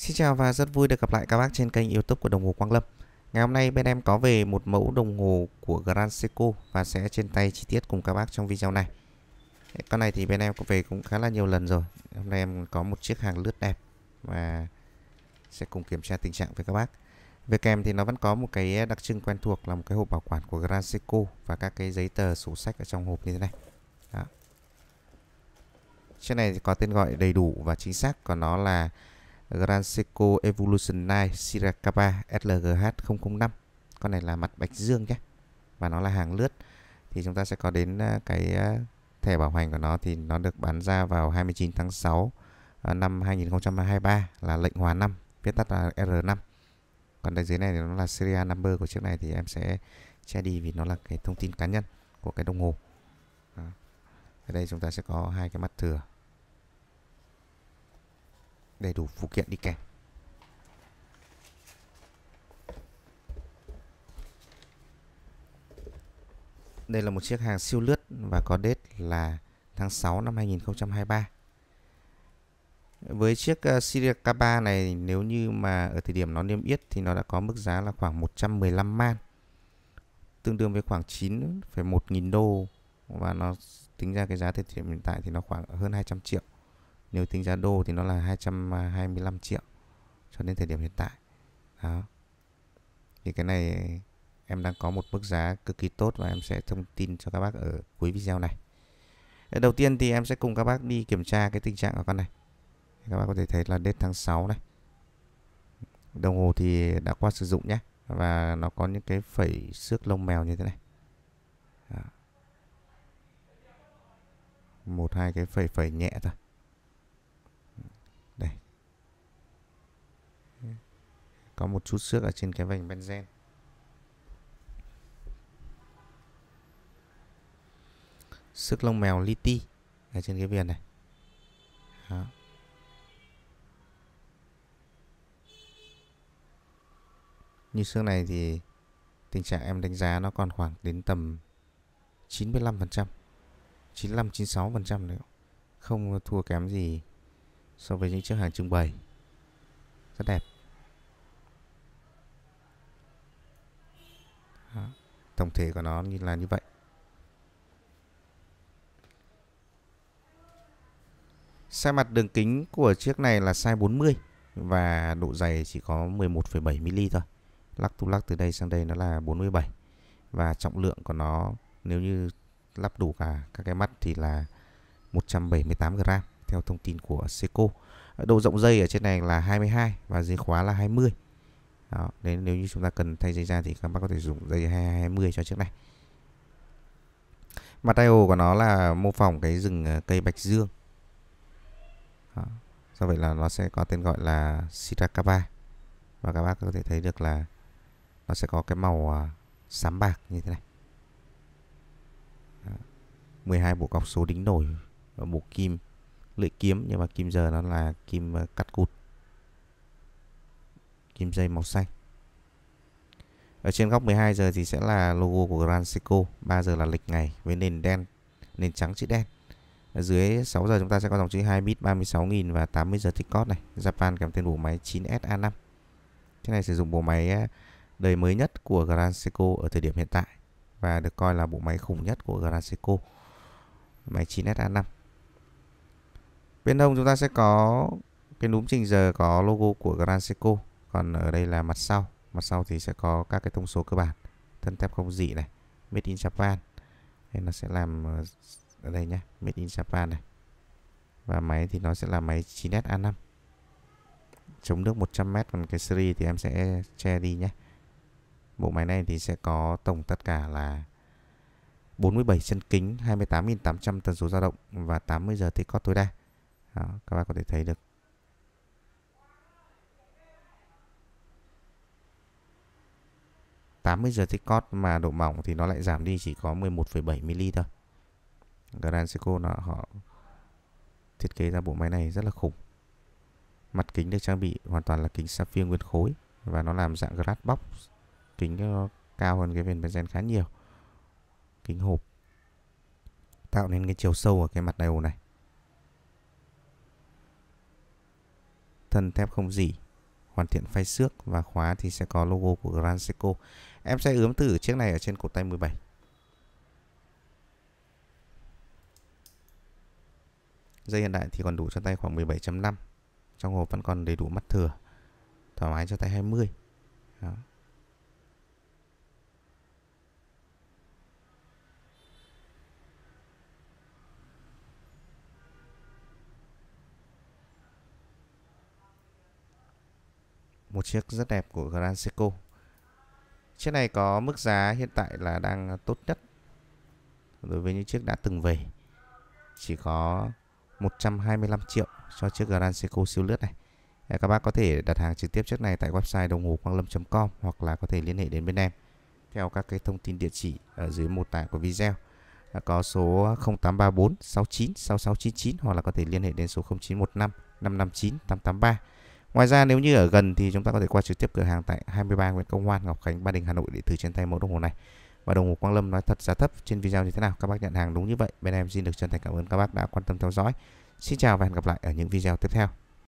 Xin chào và rất vui được gặp lại các bác trên kênh youtube của đồng hồ Quang Lâm Ngày hôm nay bên em có về một mẫu đồng hồ của Grand Seiko và sẽ trên tay chi tiết cùng các bác trong video này Con này thì bên em có về cũng khá là nhiều lần rồi Hôm nay em có một chiếc hàng lướt đẹp và sẽ cùng kiểm tra tình trạng với các bác về kèm thì nó vẫn có một cái đặc trưng quen thuộc là một cái hộp bảo quản của Grand Seiko và các cái giấy tờ sổ sách ở trong hộp như thế này. Đó. Chiếc này thì có tên gọi đầy đủ và chính xác của nó là Grand Seiko Evolution 9 Sirakaba SLGH005 con này là mặt bạch dương nhé và nó là hàng lướt thì chúng ta sẽ có đến à, cái à, thẻ bảo hành của nó thì nó được bán ra vào 29 tháng 6 à, năm 2023 là lệnh hòa 5 viết tắt là R5 còn đây dưới này thì nó là serial number của chiếc này thì em sẽ che đi vì nó là cái thông tin cá nhân của cái đồng hồ ở đây chúng ta sẽ có hai cái mắt thừa đầy đủ phụ kiện đi kèm. Đây là một chiếc hàng siêu lướt và có date là tháng 6 năm 2023. Với chiếc ờ, Syria K3 này nếu như mà ở thời điểm nó niêm yết thì nó đã có mức giá là khoảng 115 man. Tương đương với khoảng 9,1 nghìn đô và nó tính ra cái giá thời điểm hiện tại thì nó khoảng hơn 200 triệu nếu tính giá đô thì nó là 225 triệu cho đến thời điểm hiện tại đó thì cái này em đang có một mức giá cực kỳ tốt và em sẽ thông tin cho các bác ở cuối video này đầu tiên thì em sẽ cùng các bác đi kiểm tra cái tình trạng của con này các bác có thể thấy là đến tháng 6 này đồng hồ thì đã qua sử dụng nhé và nó có những cái phẩy xước lông mèo như thế này một hai cái phẩy phẩy nhẹ thôi có một chút xước ở trên cái vành benzen xước lông mèo li ti ở trên cái viền này Đó. như xước này thì tình trạng em đánh giá nó còn khoảng đến tầm 95% 95-96% nữa không thua kém gì so với những chiếc hàng trưng bày rất đẹp tổng thể của nó như là như vậy Sai mặt đường kính của chiếc này là size 40 và độ dày chỉ có 11,7mm thôi. Lắc tu lắc từ đây sang đây nó là 47 và trọng lượng của nó nếu như lắp đủ cả các cái mắt thì là 178g theo thông tin của Seiko. Độ rộng dây ở trên này là 22 và dây khóa là 20 đó đấy nếu như chúng ta cần thay dây da thì các bác có thể dùng dây 220 cho chiếc này mặt tail của nó là mô phỏng cái rừng ờ, cây bạch dương đó. do vậy là nó sẽ có tên gọi là Sirakaba và các bác có thể thấy được là nó sẽ có cái màu sám ờ, bạc như thế này đó. 12 bộ cọc số đính nổi ờ, bộ kim lưỡi kiếm nhưng mà kim giờ nó là kim cắt cụt kim dây màu xanh ở trên góc 12 giờ thì sẽ là logo của Grand Seiko 3 giờ là lịch ngày với nền đen nền trắng chữ đen ở dưới 6 giờ chúng ta sẽ có dòng chữ 2 bit 36.000 và 80 giờ tích cót này Japan kèm tên bộ máy 9SA5 cái này sử dụng bộ máy à, đời mới nhất của Grand Seiko ở thời điểm hiện tại và được coi là bộ máy khủng nhất của Grand Seiko máy 9SA5 bên hông chúng ta sẽ có cái núm trình giờ có logo của Grand Seiko còn ở đây là mặt sau mặt sau thì sẽ có các cái thông số cơ bản thân thép không dị này made in Japan nên nó sẽ làm ờ, ở đây nhé made in Japan này và máy thì nó sẽ là máy 9S A5 chống nước 100m còn cái series thì em sẽ che đi nhé bộ máy này thì sẽ có tổng tất cả là 47 chân kính 28.800 tần số dao động và 80 giờ tích cót tối đa đó, các bạn có thể thấy được 80 giờ thích Ticot mà độ mỏng thì nó lại giảm đi chỉ có 11,7 mm thôi. Grand Seiko nó họ thiết kế ra bộ máy này rất là khủng. Mặt kính được trang bị hoàn toàn là kính sapphire nguyên khối và nó làm dạng glass box. Kính nó ờ, cao hơn cái viền bezel khá nhiều. Kính hộp tạo nên cái chiều sâu ở cái mặt đầu này. Thân thép không dỉ hoàn thiện phay xước và khóa thì sẽ có logo của Grand Seiko. Em sẽ ướm thử chiếc này ở trên cổ tay 17. Dây hiện đại thì còn đủ cho tay khoảng 17.5. Trong hộp vẫn còn đầy đủ mắt thừa. Thoải mái cho tay 20. Đó. một chiếc rất đẹp của Grand Seiko chiếc này có mức giá hiện tại là đang tốt nhất đối với những chiếc đã từng về chỉ có 125 triệu cho chiếc Grand Seiko siêu lướt này các bác có thể đặt hàng trực tiếp chiếc này tại website đồng hồ quang lâm.com hoặc là có thể liên hệ đến bên em theo các cái thông tin địa chỉ ở dưới mô tả của video à, có số 0834 69 6699 hoặc là có thể liên hệ đến số 0915 559 883 Ngoài ra nếu như ở gần thì chúng ta có thể qua trực tiếp cửa hàng tại 23 Nguyễn Công Hoan, Ngọc Khánh, Ba Đình, Hà Nội để thử trên tay mẫu đồng hồ này. Và đồng hồ Quang Lâm nói thật giá thấp trên video như thế nào các bác nhận hàng đúng như vậy. Bên em xin được chân thành cảm ơn các bác đã quan tâm theo dõi. Xin chào và hẹn gặp lại ở những video tiếp theo.